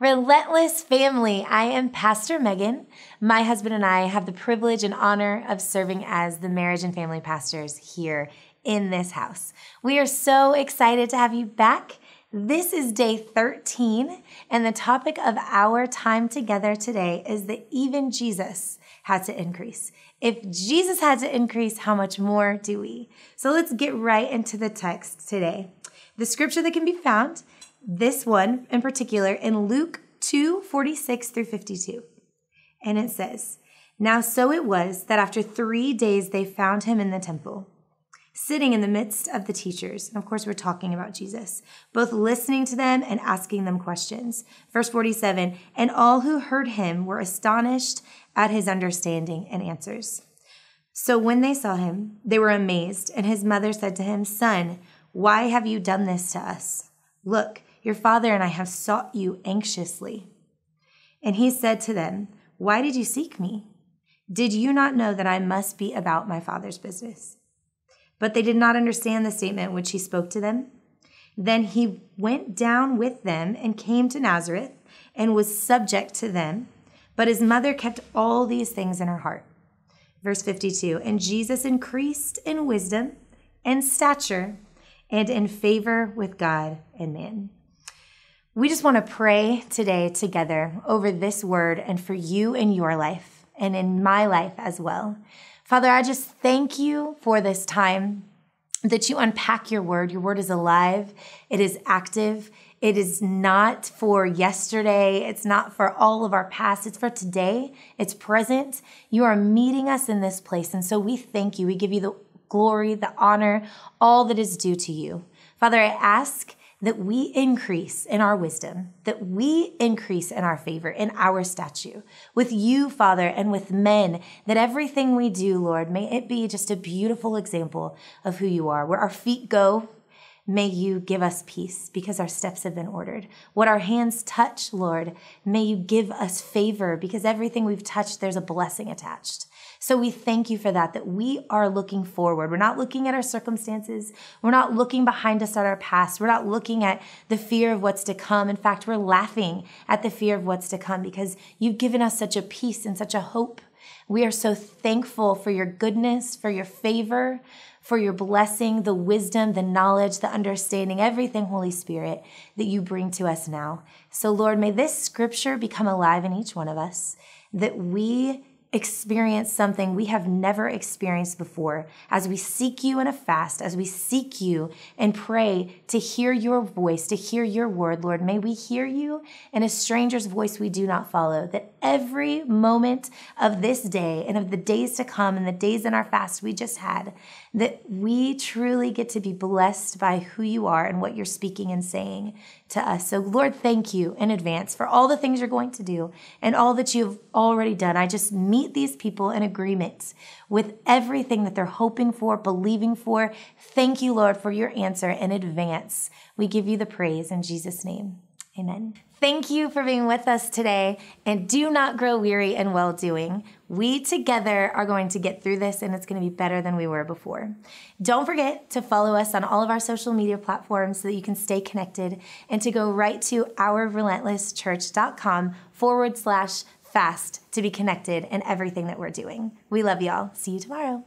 Relentless Family. I am Pastor Megan. My husband and I have the privilege and honor of serving as the marriage and family pastors here in this house. We are so excited to have you back. This is day 13, and the topic of our time together today is that even Jesus had to increase. If Jesus had to increase, how much more do we? So let's get right into the text today. The scripture that can be found this one in particular in Luke 2 46 through 52. And it says, Now so it was that after three days they found him in the temple, sitting in the midst of the teachers. And of course, we're talking about Jesus, both listening to them and asking them questions. Verse 47 And all who heard him were astonished at his understanding and answers. So when they saw him, they were amazed, and his mother said to him, Son, why have you done this to us? Look, your father and I have sought you anxiously. And he said to them, Why did you seek me? Did you not know that I must be about my father's business? But they did not understand the statement which he spoke to them. Then he went down with them and came to Nazareth and was subject to them. But his mother kept all these things in her heart. Verse 52 And Jesus increased in wisdom and stature and in favor with God and man. We just want to pray today together over this word and for you in your life and in my life as well. Father, I just thank you for this time that you unpack your word. Your word is alive, it is active. It is not for yesterday. It's not for all of our past. It's for today. It's present. You are meeting us in this place. And so we thank you. We give you the glory, the honor, all that is due to you. Father, I ask that we increase in our wisdom, that we increase in our favor, in our statue, with you, Father, and with men, that everything we do, Lord, may it be just a beautiful example of who you are, where our feet go, May you give us peace because our steps have been ordered. What our hands touch, Lord, may you give us favor because everything we've touched, there's a blessing attached. So we thank you for that, that we are looking forward. We're not looking at our circumstances. We're not looking behind us at our past. We're not looking at the fear of what's to come. In fact, we're laughing at the fear of what's to come because you've given us such a peace and such a hope we are so thankful for your goodness, for your favor, for your blessing, the wisdom, the knowledge, the understanding, everything, Holy Spirit, that you bring to us now. So, Lord, may this scripture become alive in each one of us, that we experience something we have never experienced before, as we seek you in a fast, as we seek you and pray to hear your voice, to hear your word, Lord, may we hear you in a stranger's voice we do not follow, that every moment of this day and of the days to come and the days in our fast we just had, that we truly get to be blessed by who you are and what you're speaking and saying to us. So, Lord, thank you in advance for all the things you're going to do and all that you've already done. I just mean meet these people in agreement with everything that they're hoping for, believing for. Thank you, Lord, for your answer in advance. We give you the praise in Jesus' name. Amen. Thank you for being with us today, and do not grow weary in well doing. We together are going to get through this, and it's going to be better than we were before. Don't forget to follow us on all of our social media platforms so that you can stay connected and to go right to ourrelentlesschurch.com forward slash fast to be connected in everything that we're doing. We love y'all. See you tomorrow.